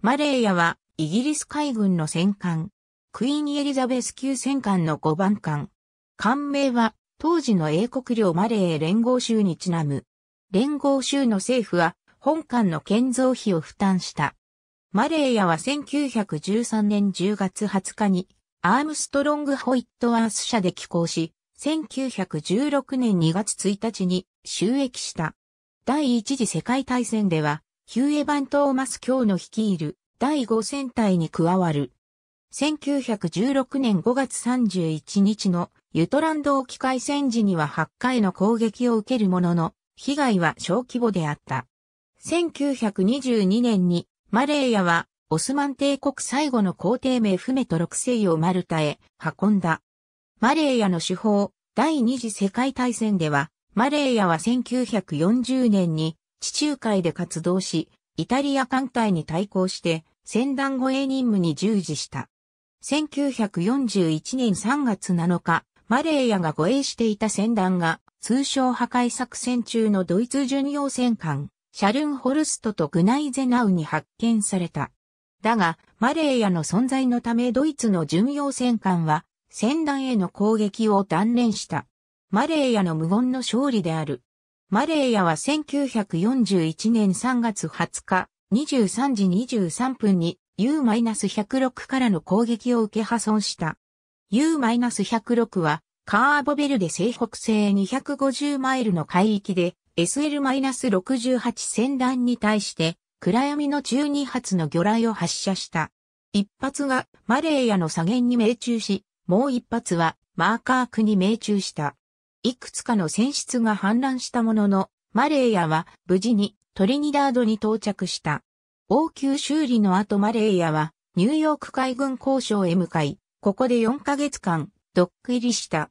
マレーヤは、イギリス海軍の戦艦、クイーン・エリザベス級戦艦の5番艦。艦名は、当時の英国領マレー連合州にちなむ。連合州の政府は、本艦の建造費を負担した。マレーヤは1913年10月20日に、アームストロング・ホイットワース社で寄港し、1916年2月1日に収益した。第一次世界大戦では、ヒューエバン・トーマス教の率いる第5戦隊に加わる。1916年5月31日のユトランド沖海戦時には8回の攻撃を受けるものの、被害は小規模であった。1922年にマレーヤはオスマン帝国最後の皇帝名フメト6世をマルタへ運んだ。マレーヤの手法第二次世界大戦では、マレーヤは1940年に地中海で活動し、イタリア艦隊に対抗して、船団護衛任務に従事した。1941年3月7日、マレーヤが護衛していた船団が、通称破壊作戦中のドイツ巡洋戦艦、シャルンホルストとグナイゼナウに発見された。だが、マレーヤの存在のためドイツの巡洋戦艦は、船団への攻撃を断念した。マレーヤの無言の勝利である。マレーヤは1941年3月20日、23時23分に U-106 からの攻撃を受け破損した。U-106 はカーボベルで西北西250マイルの海域で SL-68 戦弾に対して暗闇の12発の魚雷を発射した。一発がマレーヤの左舷に命中し、もう一発はマーカー区に命中した。いくつかの船室が氾濫したものの、マレーヤは無事にトリニダードに到着した。応急修理の後マレーヤはニューヨーク海軍交渉へ向かい、ここで4ヶ月間ドック入りした。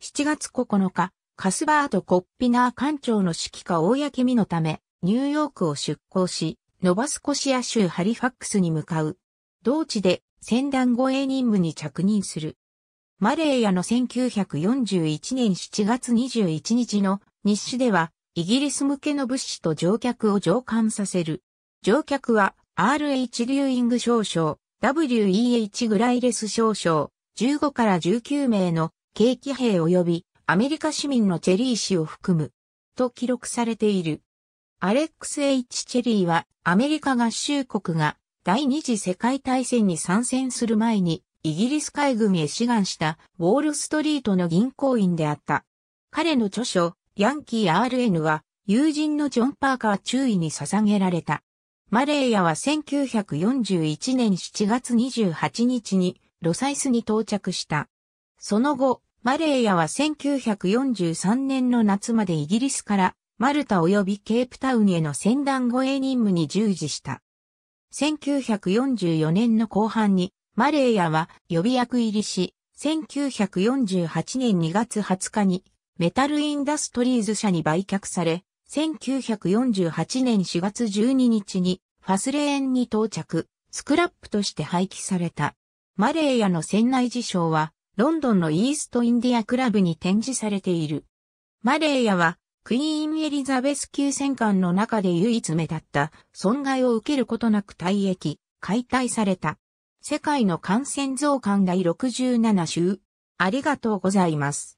7月9日、カスバート・コッピナー艦長の指揮下公身のため、ニューヨークを出港し、ノバスコシア州ハリファックスに向かう。同地で船団護衛任務に着任する。マレーヤの1941年7月21日の日誌では、イギリス向けの物資と乗客を乗艦させる。乗客は、R.H. リューイング少将、W.E.H. グライレス少将、15から19名の景気兵及びアメリカ市民のチェリー氏を含む、と記録されている。アレックス・ H・ チェリーはアメリカ合衆国が第二次世界大戦に参戦する前にイギリス海軍へ志願したウォールストリートの銀行員であった。彼の著書、ヤンキー RN は友人のジョン・パーカー注意に捧げられた。マレーヤは1941年7月28日にロサイスに到着した。その後、マレーヤは1943年の夏までイギリスからマルタ及びケープタウンへの船団護衛任務に従事した。1944年の後半にマレーヤは予備役入りし、1948年2月20日にメタルインダストリーズ社に売却され、1948年4月12日にファスレーンに到着、スクラップとして廃棄された。マレーヤの船内事象は、ロンドンのイーストインディアクラブに展示されている。マレーヤは、クイーンエリザベス級戦艦の中で唯一目立った、損害を受けることなく退役、解体された。世界の感染増加第67週。ありがとうございます。